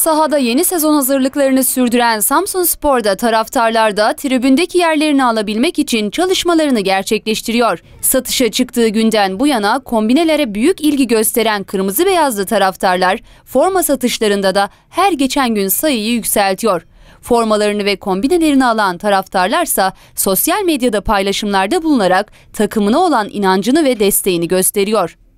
sahada yeni sezon hazırlıklarını sürdüren Samsun Spor'da taraftarlar da tribündeki yerlerini alabilmek için çalışmalarını gerçekleştiriyor. Satışa çıktığı günden bu yana kombinelere büyük ilgi gösteren kırmızı beyazlı taraftarlar forma satışlarında da her geçen gün sayıyı yükseltiyor. Formalarını ve kombinelerini alan taraftarlarsa sosyal medyada paylaşımlarda bulunarak takımına olan inancını ve desteğini gösteriyor.